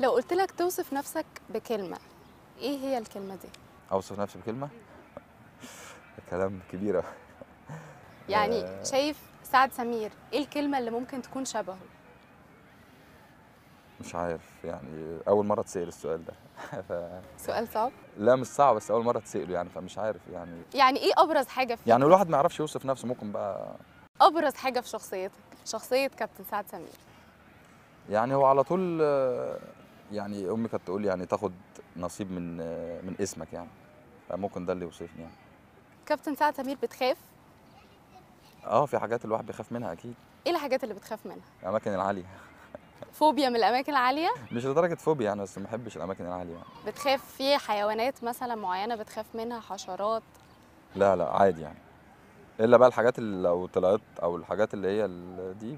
لو قلت لك توصف نفسك بكلمه ايه هي الكلمه دي اوصف نفسي بكلمه كلام كبيره يعني آه. شايف سعد سمير ايه الكلمه اللي ممكن تكون شبهه مش عارف يعني اول مره اتسال السؤال ده ف... سؤال صعب لا مش صعب بس اول مره اتساله يعني فمش عارف يعني يعني ايه ابرز حاجه في يعني الواحد ما يعرفش يوصف نفسه ممكن بقى ابرز حاجه في شخصيتك شخصيه كابتن سعد سمير يعني هو على طول آه، يعني امي كانت تقول لي يعني تاخد نصيب من من اسمك يعني فممكن ده اللي يوصفني يعني كابتن سعد سمير بتخاف اه في حاجات الواحد بيخاف منها اكيد ايه الحاجات اللي بتخاف منها الاماكن العاليه فوبيا من الاماكن العاليه مش لدرجه فوبيا يعني بس ما بحبش الاماكن العاليه يعني. بتخاف في حيوانات مثلا معينه بتخاف منها حشرات لا لا عادي يعني الا بقى الحاجات اللي لو طلعت او الحاجات اللي هي دي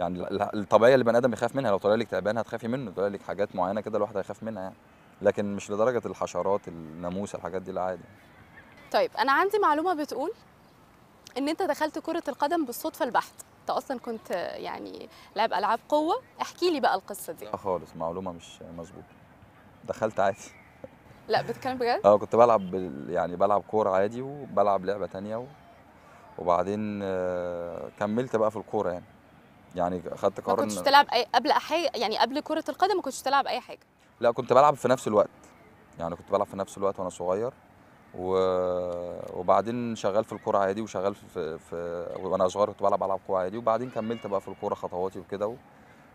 يعني الطبيعيه اللي بني ادم يخاف منها لو طلع لك تعبان هتخافي منه طلع لك حاجات معينه كده الواحد هيخاف منها يعني لكن مش لدرجه الحشرات الناموس الحاجات دي اللي عادي طيب انا عندي معلومه بتقول ان انت دخلت كره القدم بالصدفه البحت انت اصلا كنت يعني لاعب العاب قوه احكي لي بقى القصه دي خالص معلومه مش مظبوطه دخلت عادي لا بتتكلم بجد اه كنت بلعب يعني بلعب كوره عادي وبلعب لعبه تانية و... وبعدين آه، كملت بقى في الكوره يعني يعني خدت قرار ما كنتش تلعب أي قبل أحي... يعني قبل كره القدم ما كنتش تلعب اي حاجه لا كنت بلعب في نفس الوقت يعني كنت بلعب في نفس الوقت وانا صغير و... وبعدين شغال في الكوره عادي وشغال في, في وانا صغير كنت بلعب العب كوره عادي وبعدين كملت بقى في الكوره خطواتي وكده و...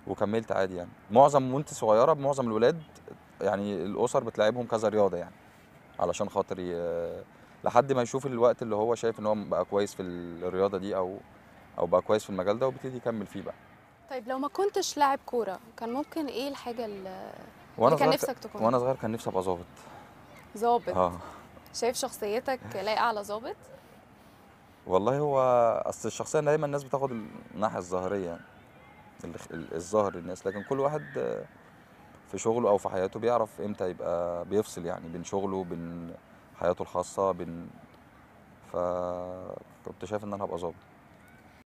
وكملت عادي يعني معظم وانت صغيره معظم الولاد يعني الاسر بتلعبهم كذا رياضه يعني علشان خاطر لحد ما يشوف الوقت اللي هو شايف ان هو بقى كويس في الرياضه دي او او بقى كويس في المجال ده وبيبتدي يكمل فيه بقى طيب لو ما كنتش لاعب كوره كان ممكن ايه الحاجه اللي وانا كان نفسك تكون وانا صغير كان نفسي ابقى ظابط ظابط اه شايف شخصيتك لايقه على ظابط والله هو اصل الشخصيه دايما الناس بتاخد الناحيه الظاهريه يعني الظاهر للناس لكن كل واحد في شغله او في حياته بيعرف امتى يبقى بيفصل يعني بين شغله وبين حياته الخاصه بين فكنت شايف ان انا هبقى ظابط